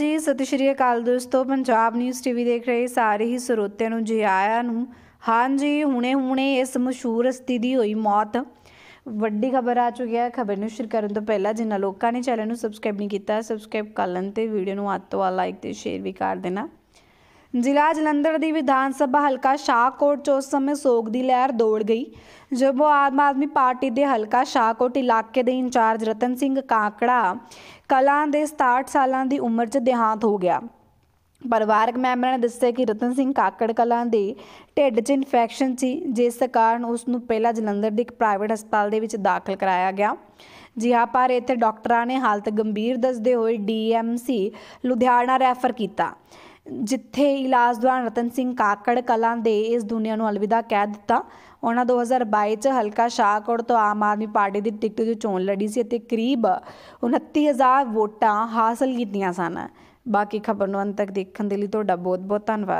ਜੀ ਸਤਿ ਸ਼੍ਰੀ ਅਕਾਲ ਦੋਸਤੋ ਪੰਜਾਬ ਨਿਊਜ਼ ਟੀਵੀ ਦੇਖ ਰਹੇ ਸਾਰੇ ਹੀ ਸਰੋਤਿਆਂ ਨੂੰ ਜੀ ਆਇਆਂ ਨੂੰ ਹਾਂਜੀ ਹੁਣੇ-ਹੁਣੇ ਇਸ ਮਸ਼ਹੂਰ ਹਸਤੀ ਦੀ ਹੋਈ ਮੌਤ ਵੱਡੀ ਖਬਰ ਆ ਚੁੱਕੀ ਹੈ ਖਬਰ ਨੂੰ ਸ਼ੇਅਰ ਕਰਨ ਤੋਂ ਪਹਿਲਾਂ ਜਿਨ੍ਹਾਂ ਲੋਕਾਂ ਨੇ ਚੈਨਲ ਨੂੰ ਸਬਸਕ੍ਰਾਈਬ ਨਹੀਂ ਕੀਤਾ ਸਬਸਕ੍ਰਾਈਬ ਕਰ ਲੈਣ ਤੇ ਵੀਡੀਓ ਨੂੰ ਹੱਥ ਤੋਂ ਲਾਈਕ ਤੇ ਸ਼ੇਅਰ ਵੀ ਕਰ ਦੇਣਾ ਜ਼ਿਲ੍ਹਾ ਜਲੰਧਰ ਦੀ ਵਿਧਾਨ ਸਭਾ ਹਲਕਾ ਸ਼ਾਹਕੋਟ ਚੋਸ ਸਮੇ ਸਮੇਂ ਸੋਗ ਦੀ ਲਹਿਰ ਦੌੜ ਗਈ ਜਦੋਂ ਆਮ ਆਦਮੀ ਪਾਰਟੀ ਦੇ ਹਲਕਾ ਸ਼ਾਹਕੋਟ ਇਲਾਕੇ ਦੇ ਇੰਚਾਰਜ ਰਤਨ ਸਿੰਘ ਕਾਂਕੜਾ ਕਲਾਂ ਦੇ 67 ਸਾਲਾਂ ਦੀ ਉਮਰ 'ਚ ਦੇਹਾਂਤ ਹੋ ਗਿਆ ਪਰਿਵਾਰਕ ਮੈਂਬਰਾਂ ਨੇ ਦੱਸਿਆ ਕਿ ਰਤਨ ਸਿੰਘ ਕਾਕੜ ਕਲਾਂ ਦੇ ਢਿੱਡ 'ਚ ਇਨਫੈਕਸ਼ਨ ਸੀ ਜਿਸ ਕਾਰਨ ਉਸ ਨੂੰ ਪਹਿਲਾਂ ਜਲੰਧਰ ਦੇ ਇੱਕ ਪ੍ਰਾਈਵੇਟ ਹਸਪਤਾਲ ਦੇ ਵਿੱਚ ਦਾਖਲ ਕਰਾਇਆ ਗਿਆ ਜੀ ਹਾਂ ਪਰ ਇੱਥੇ ਡਾਕਟਰਾਂ ਨੇ ਹਾਲਤ ਗੰਭੀਰ ਦੱਸਦੇ ਹੋਏ ਡੀਐਮਸੀ ਲੁਧਿਆਣਾ ਰੈਫਰ ਕੀਤਾ ਜਿੱਥੇ ਇਲਾਜ ਦੌਰਾਨ ਰਤਨ ਸਿੰਘ ਕਾਕੜ ਕਲਾਂ ਦੇ ਇਸ ਦੁਨੀਆ ਨੂੰ ਅਲਵਿਦਾ ਕਹਿ ਦਿੱਤਾ ਉਹਨਾਂ 2022 ਚ ਹਲਕਾ ਸ਼ਾਹਕੋਟ ਤੋਂ ਆਮ ਆਦਮੀ ਪਾਰਟੀ ਦੀ ਟਿਕਟ ਤੇ ਚੋਣ ਲੜੀ ਸੀ ਅਤੇ ਕਰੀਬ 29000 ਵੋਟਾਂ ਹਾਸਲ ਕੀਤੀਆਂ ਸਨ ਬਾਕੀ ਖਬਰ ਨੂੰ ਅੰਤ ਤੱਕ ਦੇਖਣ ਦੇ ਲਈ ਤੁਹਾਡਾ ਬਹੁਤ ਬਹੁਤ ਧੰਨਵਾਦ